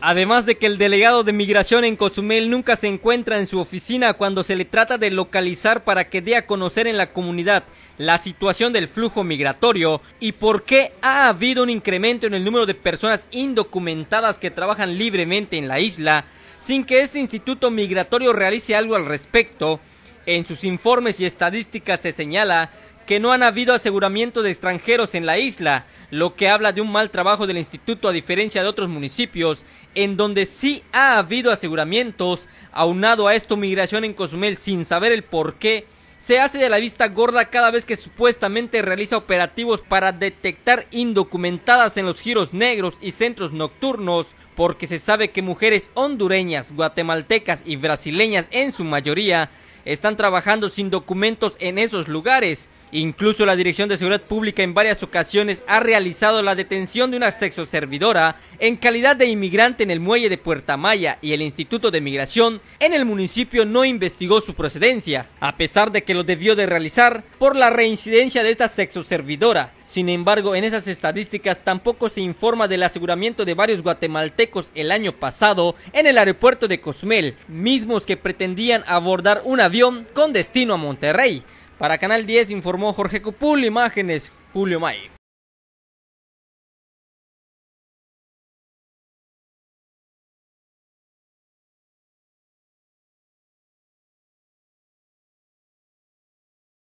Además de que el delegado de migración en Cozumel nunca se encuentra en su oficina cuando se le trata de localizar para que dé a conocer en la comunidad la situación del flujo migratorio y por qué ha habido un incremento en el número de personas indocumentadas que trabajan libremente en la isla, sin que este instituto migratorio realice algo al respecto, en sus informes y estadísticas se señala que no han habido aseguramiento de extranjeros en la isla, lo que habla de un mal trabajo del instituto a diferencia de otros municipios, en donde sí ha habido aseguramientos, aunado a esto migración en Cozumel sin saber el por qué, se hace de la vista gorda cada vez que supuestamente realiza operativos para detectar indocumentadas en los giros negros y centros nocturnos, porque se sabe que mujeres hondureñas, guatemaltecas y brasileñas en su mayoría están trabajando sin documentos en esos lugares, Incluso la Dirección de Seguridad Pública en varias ocasiones ha realizado la detención de una sexoservidora en calidad de inmigrante en el muelle de Puerta Maya y el Instituto de Migración en el municipio no investigó su procedencia, a pesar de que lo debió de realizar por la reincidencia de esta sexoservidora. Sin embargo, en esas estadísticas tampoco se informa del aseguramiento de varios guatemaltecos el año pasado en el aeropuerto de Cosmel, mismos que pretendían abordar un avión con destino a Monterrey. Para Canal 10 informó Jorge Cupul, imágenes Julio May.